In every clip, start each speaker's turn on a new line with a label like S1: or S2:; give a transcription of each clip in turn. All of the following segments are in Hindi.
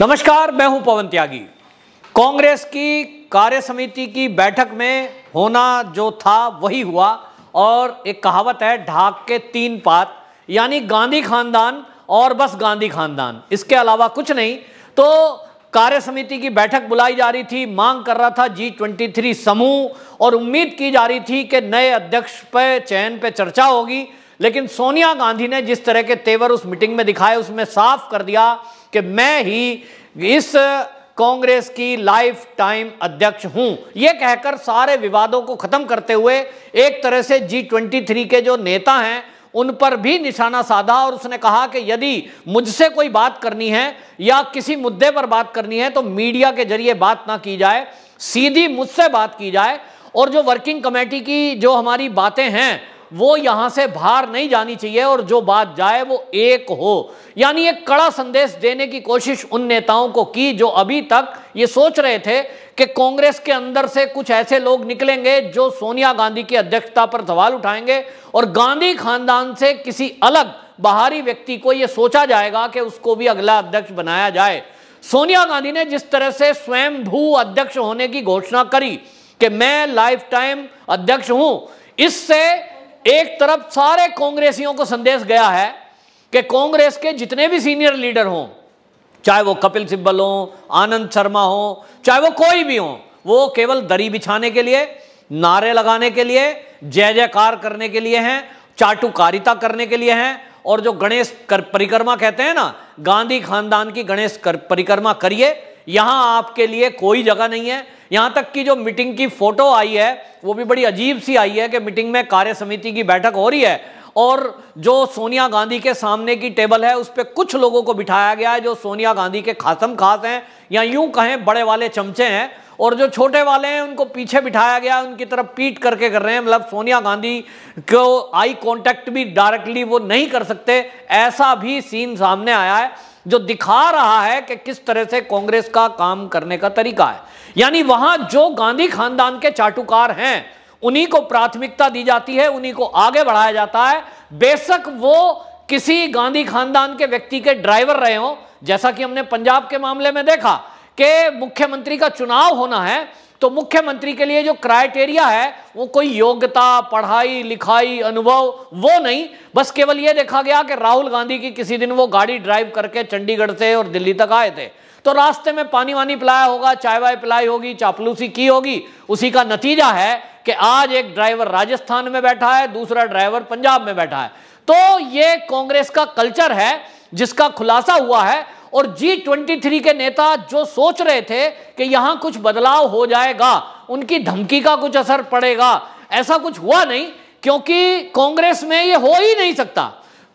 S1: नमस्कार मैं हूं पवन त्यागी कांग्रेस की कार्य समिति की बैठक में होना जो था वही हुआ और एक कहावत है ढाक के तीन पात यानी गांधी खानदान और बस गांधी खानदान इसके अलावा कुछ नहीं तो कार्य समिति की बैठक बुलाई जा रही थी मांग कर रहा था जी ट्वेंटी थ्री समूह और उम्मीद की जा रही थी कि नए अध्यक्ष पे चयन पे चर्चा होगी लेकिन सोनिया गांधी ने जिस तरह के तेवर उस मीटिंग में दिखाए उसमें साफ कर दिया कि मैं ही इस कांग्रेस की लाइफ टाइम अध्यक्ष हूं यह कहकर सारे विवादों को खत्म करते हुए एक तरह से जी ट्वेंटी थ्री के जो नेता हैं उन पर भी निशाना साधा और उसने कहा कि यदि मुझसे कोई बात करनी है या किसी मुद्दे पर बात करनी है तो मीडिया के जरिए बात ना की जाए सीधी मुझसे बात की जाए और जो वर्किंग कमेटी की जो हमारी बातें हैं वो यहां से बाहर नहीं जानी चाहिए और जो बात जाए वो एक हो यानी एक कड़ा संदेश देने की कोशिश उन नेताओं को की जो अभी तक ये सोच रहे थे कि कांग्रेस के अंदर से कुछ ऐसे लोग निकलेंगे जो सोनिया गांधी की अध्यक्षता पर सवाल उठाएंगे और गांधी खानदान से किसी अलग बाहरी व्यक्ति को यह सोचा जाएगा कि उसको भी अगला अध्यक्ष बनाया जाए सोनिया गांधी ने जिस तरह से स्वयं भू अध्यक्ष होने की घोषणा करी कि मैं लाइफ टाइम अध्यक्ष हूं इससे एक तरफ सारे कांग्रेसियों को संदेश गया है कि कांग्रेस के जितने भी सीनियर लीडर हों चाहे वो कपिल सिब्बल हों आनंद शर्मा हो चाहे वो कोई भी हो वो केवल दरी बिछाने के लिए नारे लगाने के लिए जय जयकार करने के लिए हैं चाटुकारिता करने के लिए हैं और जो गणेश कर परिक्रमा कहते हैं ना गांधी खानदान की गणेश कर परिक्रमा करिए यहां आपके लिए कोई जगह नहीं है यहां तक कि जो मीटिंग की फोटो आई है वो भी बड़ी अजीब सी आई है कि मीटिंग में कार्य समिति की बैठक हो रही है और जो सोनिया गांधी के सामने की टेबल है उस पर कुछ लोगों को बिठाया गया है जो सोनिया गांधी के खासम खास हैं या यूं कहें बड़े वाले चमचे हैं और जो छोटे वाले हैं उनको पीछे बिठाया गया उनकी तरफ पीट करके कर रहे हैं मतलब सोनिया गांधी को आई कांटेक्ट भी डायरेक्टली वो नहीं कर सकते ऐसा भी सीन सामने आया है जो दिखा रहा है कि किस तरह से कांग्रेस का काम करने का तरीका है यानी वहां जो गांधी खानदान के चाटुकार हैं उन्हीं को प्राथमिकता दी जाती है उन्हीं को आगे बढ़ाया जाता है बेशक वो किसी गांधी खानदान के व्यक्ति के ड्राइवर रहे हो जैसा कि हमने पंजाब के मामले में देखा कि मुख्यमंत्री का चुनाव होना है तो मुख्यमंत्री के लिए जो क्राइटेरिया है वो कोई योग्यता पढ़ाई लिखाई अनुभव वो नहीं बस केवल ये देखा गया कि राहुल गांधी की किसी दिन वो गाड़ी ड्राइव करके चंडीगढ़ से और दिल्ली तक आए थे तो रास्ते में पानी वानी पिलाया होगा चाय वाय पिलाई होगी चापलूसी की होगी उसी का नतीजा है कि आज एक ड्राइवर राजस्थान में बैठा है दूसरा ड्राइवर पंजाब में बैठा है तो ये कांग्रेस का कल्चर है जिसका खुलासा हुआ है और जी ट्वेंटी थ्री के नेता जो सोच रहे थे कि यहां कुछ बदलाव हो जाएगा उनकी धमकी का कुछ असर पड़ेगा ऐसा कुछ हुआ नहीं क्योंकि कांग्रेस में यह हो ही नहीं सकता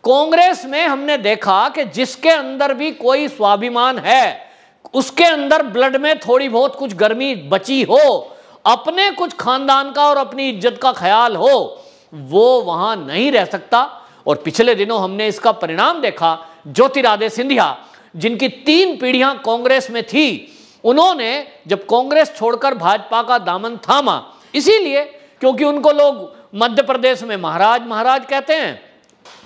S1: कांग्रेस में हमने देखा कि जिसके अंदर भी कोई स्वाभिमान है उसके अंदर ब्लड में थोड़ी बहुत कुछ गर्मी बची हो अपने कुछ खानदान का और अपनी इज्जत का ख्याल हो वो वहां नहीं रह सकता और पिछले दिनों हमने इसका परिणाम देखा ज्योतिरादे सिंधिया जिनकी तीन पीढ़ियां कांग्रेस में थी उन्होंने जब कांग्रेस छोड़कर भाजपा का दामन थामा इसीलिए क्योंकि उनको लोग मध्य प्रदेश में महाराज महाराज कहते हैं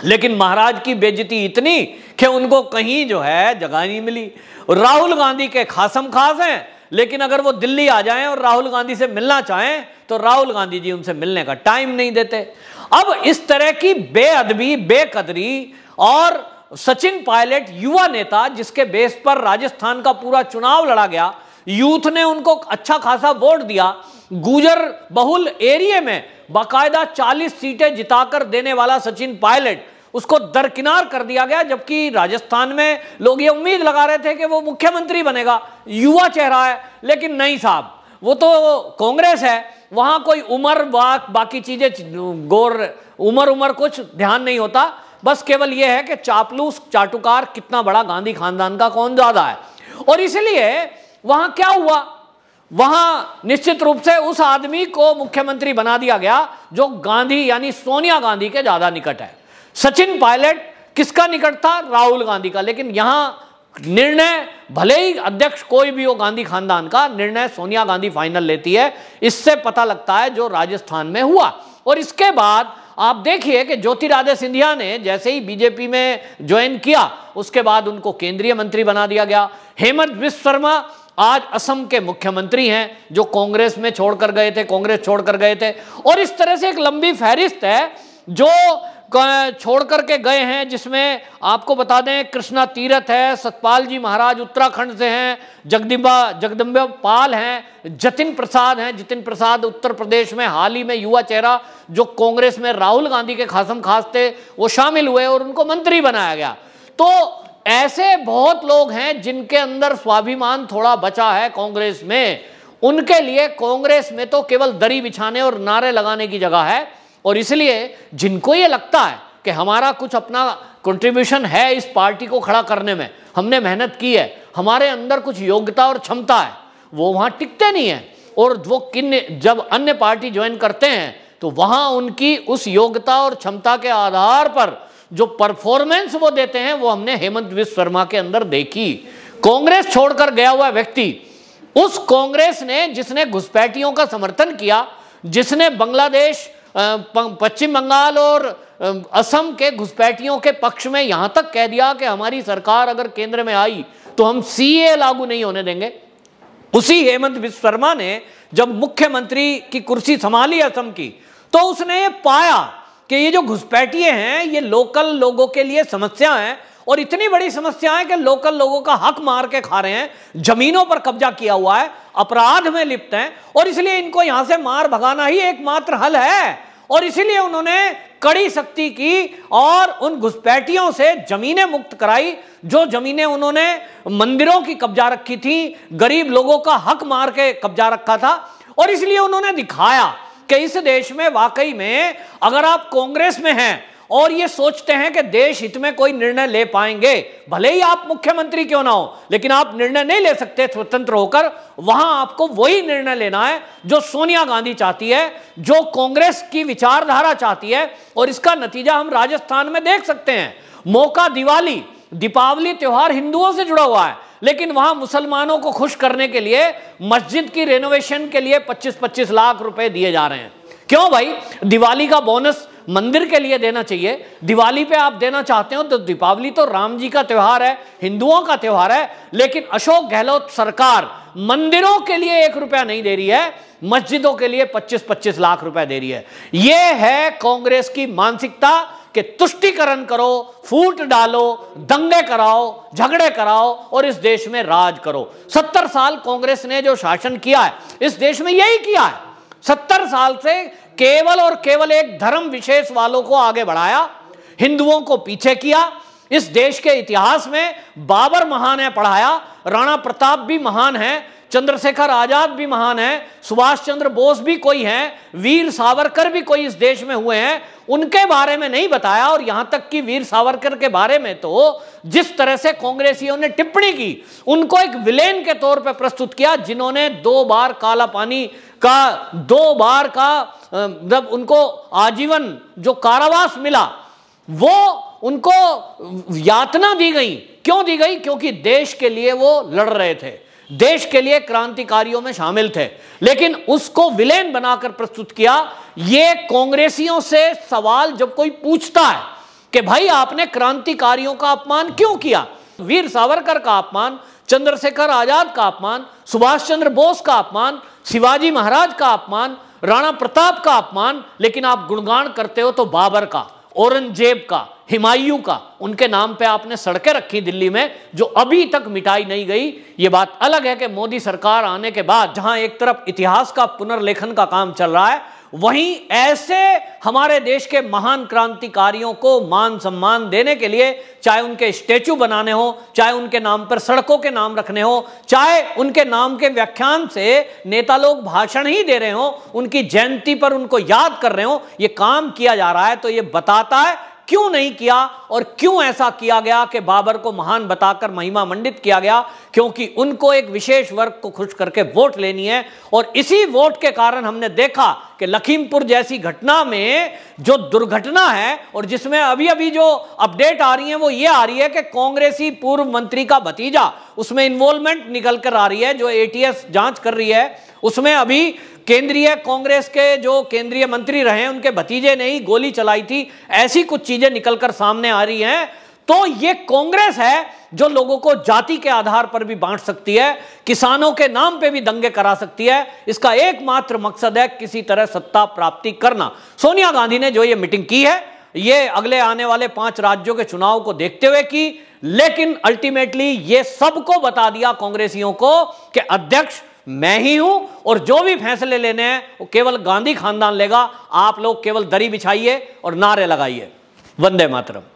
S1: लेकिन महाराज की बेजती इतनी कि उनको कहीं जो है जगह नहीं मिली राहुल गांधी के खासम खास हैं लेकिन अगर वो दिल्ली आ जाएं और राहुल गांधी से मिलना चाहें तो राहुल गांधी जी उनसे मिलने का टाइम नहीं देते अब इस तरह की बेअदबी बेकदरी और सचिन पायलट युवा नेता जिसके बेस पर राजस्थान का पूरा चुनाव लड़ा गया यूथ ने उनको अच्छा खासा वोट दिया गुजर बहुल एरिया में बाकायदा 40 सीटें जिताकर देने वाला सचिन पायलट उसको दरकिनार कर दिया गया जबकि राजस्थान में लोग ये उम्मीद लगा रहे थे कि वो मुख्यमंत्री बनेगा युवा चेहरा है लेकिन नहीं साहब वो तो कांग्रेस है वहां कोई उम्र बाकी चीजें गौर उम्र उम्र कुछ ध्यान नहीं होता बस केवल यह है कि चापलूस चाटुकार कितना बड़ा गांधी खानदान का कौन ज्यादा है और इसलिए वहां क्या हुआ वहां निश्चित रूप से उस आदमी को मुख्यमंत्री बना दिया गया जो गांधी यानी सोनिया गांधी के ज्यादा निकट है सचिन पायलट किसका निकट था राहुल गांधी का लेकिन यहां निर्णय भले ही अध्यक्ष कोई भी हो गांधी खानदान का निर्णय सोनिया गांधी फाइनल लेती है इससे पता लगता है जो राजस्थान में हुआ और इसके बाद आप देखिए कि ज्योतिरादित्य सिंधिया ने जैसे ही बीजेपी में ज्वाइन किया उसके बाद उनको केंद्रीय मंत्री बना दिया गया हेमंत विश्व शर्मा आज असम के मुख्यमंत्री हैं जो कांग्रेस में छोड़कर गए थे कांग्रेस छोड़कर गए थे और इस तरह से एक लंबी फहरिस्त है जो छोड़ करके गए हैं जिसमें आपको बता दें कृष्णा तीरथ है सतपाल जी महाराज उत्तराखंड से हैं जगदम्बा जगदम्बा पाल हैं जतिन प्रसाद हैं जतिन प्रसाद उत्तर प्रदेश में हाल ही में युवा चेहरा जो कांग्रेस में राहुल गांधी के खासम खास थे वो शामिल हुए और उनको मंत्री बनाया गया तो ऐसे बहुत लोग हैं जिनके अंदर स्वाभिमान थोड़ा बचा है कांग्रेस में उनके लिए कांग्रेस में तो केवल दरी बिछाने और नारे लगाने की जगह है और इसलिए जिनको ये लगता है कि हमारा कुछ अपना कंट्रीब्यूशन है इस पार्टी को खड़ा करने में हमने मेहनत की है हमारे अंदर कुछ योग्यता और क्षमता है वो वहाँ टिकते नहीं है और वो किन जब अन्य पार्टी ज्वाइन करते हैं तो वहाँ उनकी उस योग्यता और क्षमता के आधार पर जो परफॉर्मेंस वो देते हैं वो हमने हेमंत विश्व शर्मा के अंदर देखी कांग्रेस छोड़कर गया हुआ व्यक्ति उस कांग्रेस ने जिसने घुसपैठियों का समर्थन किया जिसने बांग्लादेश पश्चिम बंगाल और असम के घुसपैठियों के पक्ष में यहां तक कह दिया कि हमारी सरकार अगर केंद्र में आई तो हम सीए लागू नहीं होने देंगे उसी हेमंत विश्वशर्मा ने जब मुख्यमंत्री की कुर्सी संभाली असम की तो उसने पाया कि ये जो घुसपैठिए हैं ये लोकल लोगों के लिए समस्या है और इतनी बड़ी समस्या है कि लोकल लोगों का हक मार के खा रहे हैं जमीनों पर कब्जा किया हुआ है अपराध में लिप्त हैं और इसलिए इनको यहां से मार भगाना ही एकमात्र हल है और इसीलिए उन्होंने कड़ी सख्ती की और उन घुसपैठियों से जमीनें मुक्त कराई जो जमीनें उन्होंने मंदिरों की कब्जा रखी थी गरीब लोगों का हक मार के कब्जा रखा था और इसलिए उन्होंने दिखाया कि इस देश में वाकई में अगर आप कांग्रेस में हैं और ये सोचते हैं कि देश हित में कोई निर्णय ले पाएंगे भले ही आप मुख्यमंत्री क्यों ना हो लेकिन आप निर्णय नहीं ले सकते स्वतंत्र होकर वहां आपको वही निर्णय लेना है जो सोनिया गांधी चाहती है जो कांग्रेस की विचारधारा चाहती है और इसका नतीजा हम राजस्थान में देख सकते हैं मौका दिवाली दीपावली त्यौहार हिंदुओं से जुड़ा हुआ है लेकिन वहां मुसलमानों को खुश करने के लिए मस्जिद की रेनोवेशन के लिए 25-25 लाख रुपए दिए जा रहे हैं क्यों भाई दिवाली का बोनस मंदिर के लिए देना चाहिए दिवाली पे आप देना चाहते हो तो दीपावली तो राम जी का त्यौहार है हिंदुओं का त्यौहार है लेकिन अशोक गहलोत सरकार मंदिरों के लिए एक रुपया नहीं दे रही है मस्जिदों के लिए 25-25 लाख रुपए दे रही है यह है कांग्रेस की मानसिकता कि तुष्टिकरण करो फूट डालो दंगे कराओ झगड़े कराओ और इस देश में राज करो सत्तर साल कांग्रेस ने जो शासन किया है इस देश में यही किया है सत्तर साल से केवल और केवल एक धर्म विशेष वालों को आगे बढ़ाया हिंदुओं को पीछे किया इस देश के इतिहास में बाबर महान है पढ़ाया राणा प्रताप भी महान है चंद्रशेखर आजाद भी महान है सुभाष चंद्र बोस भी कोई हैं वीर सावरकर भी कोई इस देश में हुए हैं उनके बारे में नहीं बताया और यहां तक कि वीर सावरकर के बारे में तो जिस तरह से कांग्रेसियों ने टिप्पणी की उनको एक विलेन के तौर पर प्रस्तुत किया जिन्होंने दो बार काला पानी का दो बार का जब उनको आजीवन जो कारावास मिला वो उनको यातना दी गई क्यों दी गई क्योंकि देश के लिए वो लड़ रहे थे देश के लिए क्रांतिकारियों में शामिल थे लेकिन उसको विलेन बनाकर प्रस्तुत किया ये कांग्रेसियों से सवाल जब कोई पूछता है कि भाई आपने क्रांतिकारियों का अपमान क्यों किया वीर सावरकर का अपमान चंद्रशेखर आजाद का अपमान सुभाष चंद्र बोस का अपमान शिवाजी महाराज का अपमान राणा प्रताप का अपमान लेकिन आप गुणगान करते हो तो बाबर का औरंगजेब का हिमायू का उनके नाम पे आपने सड़कें रखी दिल्ली में जो अभी तक मिटाई नहीं गई ये बात अलग है कि मोदी सरकार आने के बाद जहां एक तरफ इतिहास का पुनर्लेखन का काम चल रहा है वहीं ऐसे हमारे देश के महान क्रांतिकारियों को मान सम्मान देने के लिए चाहे उनके स्टेचू बनाने हो चाहे उनके नाम पर सड़कों के नाम रखने हो चाहे उनके नाम के व्याख्यान से नेता लोग भाषण ही दे रहे हो उनकी जयंती पर उनको याद कर रहे हो ये काम किया जा रहा है तो ये बताता है क्यों नहीं किया और क्यों ऐसा किया गया कि बाबर को महान बताकर महिमा मंडित किया गया क्योंकि उनको एक विशेष वर्ग को खुश करके वोट लेनी है और इसी वोट के कारण हमने देखा कि लखीमपुर जैसी घटना में जो दुर्घटना है और जिसमें अभी अभी जो अपडेट आ रही है वो ये आ रही है कि कांग्रेसी पूर्व मंत्री का भतीजा उसमें इन्वॉल्वमेंट निकल कर आ रही है जो एटीएस जांच कर रही है उसमें अभी केंद्रीय कांग्रेस के जो केंद्रीय मंत्री रहे उनके भतीजे ने ही गोली चलाई थी ऐसी कुछ चीजें निकलकर सामने आ रही हैं तो ये कांग्रेस है जो लोगों को जाति के आधार पर भी बांट सकती है किसानों के नाम पे भी दंगे करा सकती है इसका एकमात्र मकसद है किसी तरह सत्ता प्राप्ति करना सोनिया गांधी ने जो ये मीटिंग की है ये अगले आने वाले पांच राज्यों के चुनाव को देखते हुए की लेकिन अल्टीमेटली ये सबको बता दिया कांग्रेसियों को कि अध्यक्ष मैं ही हूं और जो भी फैसले लेने हैं वो केवल गांधी खानदान लेगा आप लोग केवल दरी बिछाइए और नारे लगाइए वंदे मातरम